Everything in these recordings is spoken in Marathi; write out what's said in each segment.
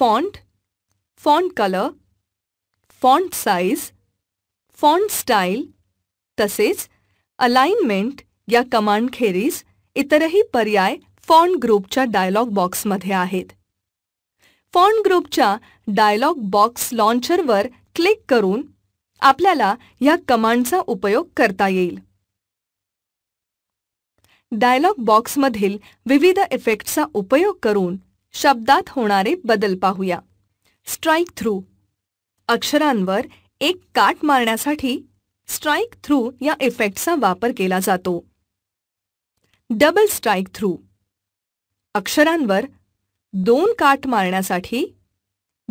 font, font color, font size, font style तसेच अलाइनमेंट या कमांड खेरीज इतरही पर्याय फॉन्ट ग्रुपच्या डायलॉग बॉक्समध्ये आहेत फॉन्ट ग्रुपच्या डायलॉग बॉक्स लॉन्चरवर क्लिक करून आपल्याला या कमांडचा उपयोग करता येईल डायलॉग बॉक्समधील विविध इफेक्टचा उपयोग करून शब्दात होणारे बदल पाहूया स्ट्राईक थ्रू अक्षरांवर एक काट मारण्यासाठी स्ट्राईक थ्रू या इफेक्टचा वापर केला जातो डबल स्ट्राईक थ्रू अक्षरांवर दोन काट मारण्यासाठी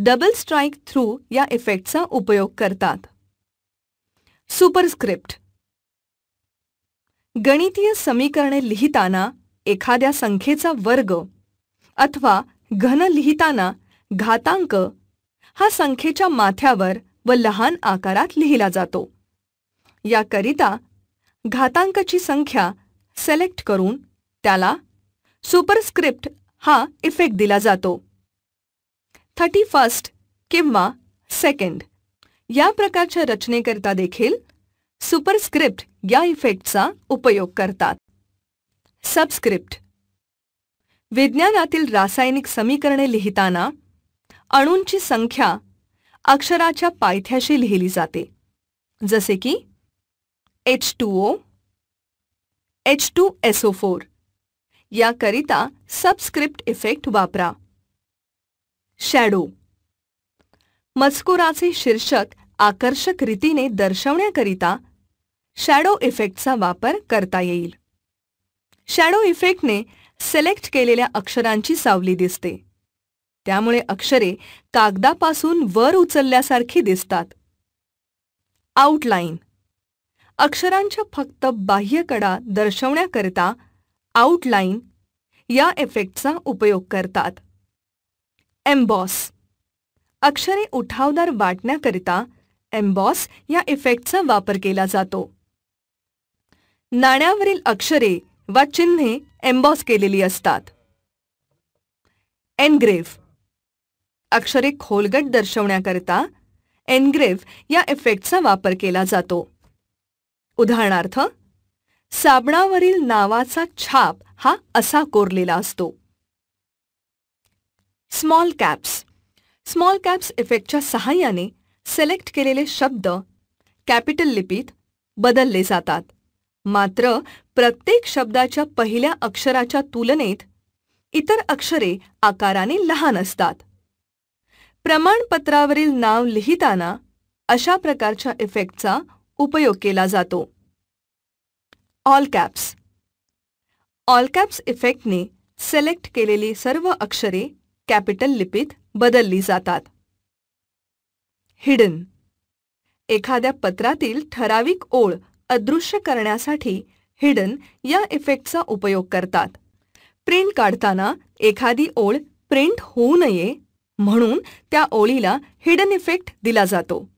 डबल स्ट्राईक थ्रू या इफेक्टचा उपयोग करतात सुपरस्क्रिप्ट गणितीय समीकरणे लिहिताना एखाद्या संख्येचा वर्ग अथवा घन लिहिताना घातांक हा संख्येच्या माथ्यावर व लहान आकारात लिहिला जातो याकरिता घातांकची संख्या सिलेक्ट करून त्याला सुपरस्क्रिप्ट हा इफेक्ट दिला जातो थर्टी फर्स्ट किंवा सेकंड या प्रकारच्या रचनेकरिता देखील सुपरस्क्रिप्ट या इफेक्टचा उपयोग करतात सबस्क्रिप्ट विज्ञानातील रासायनिक समीकरणे लिहिताना अणूंची संख्या अक्षराच्या पायथ्याशी लिहिली जाते जसे की H two O H two SO four याकरिता सबस्क्रिप्ट इफेक्ट वापरा शॅडो मजकुराचे शीर्षक आकर्षक रीतीने दर्शवण्याकरिता शॅडो इफेक्टचा वापर करता येईल शॅडो इफेक्टने सिलेक्ट केलेल्या अक्षरांची सावली दिसते त्यामुळे अक्षरे कागदापासून वर उचलल्यासारखी दिसतात आउटलाईन अक्षरांच्या फक्त बाह्यकडा दर्शवण्याकरिता आउटलाईन या इफेक्टचा उपयोग करतात एम्बॉस अक्षरे उठावदार वाटण्याकरिता एम्बॉस या इफेक्टचा वापर केला जातो नाण्यावरील अक्षरे वा चिन्हे एम्बॉस केलेली असतात एनग्रेव्ह अक्षरे खोलगट दर्शवण्याकरता एनग्रेव्ह या इफेक्टचा वापर केला जातो उदाहरणार्थ साबणावरील नावाचा छाप हा असा कोरलेला असतो स्मॉल कॅप्स स्मॉल कॅप्स इफेक्टच्या सहाय्याने सिलेक्ट केलेले शब्द कॅपिटल लिपीत बदलले जातात मात्र प्रत्येक शब्दाच्या पहिल्या अक्षराच्या तुलनेत इतर अक्षरे आकाराने लहान असतात प्रमाणपत्रावरील नाव लिहिताना अशा प्रकारच्या इफेक्टचा उपयोग केला जातो ऑल कॅप्स ऑल कॅप्स इफेक्टने सिलेक्ट केलेली सर्व अक्षरे कॅपिटल लिपीत बदलली जातात हिडन एखाद्या पत्रातील ठराविक ओळ अदृश्य करण्यासाठी हिडन या इफेक्टचा उपयोग करतात प्रिंट काढताना एखादी ओळ प्रिंट होऊ नये म्हणून त्या ओळीला हिडन इफेक्ट दिला जातो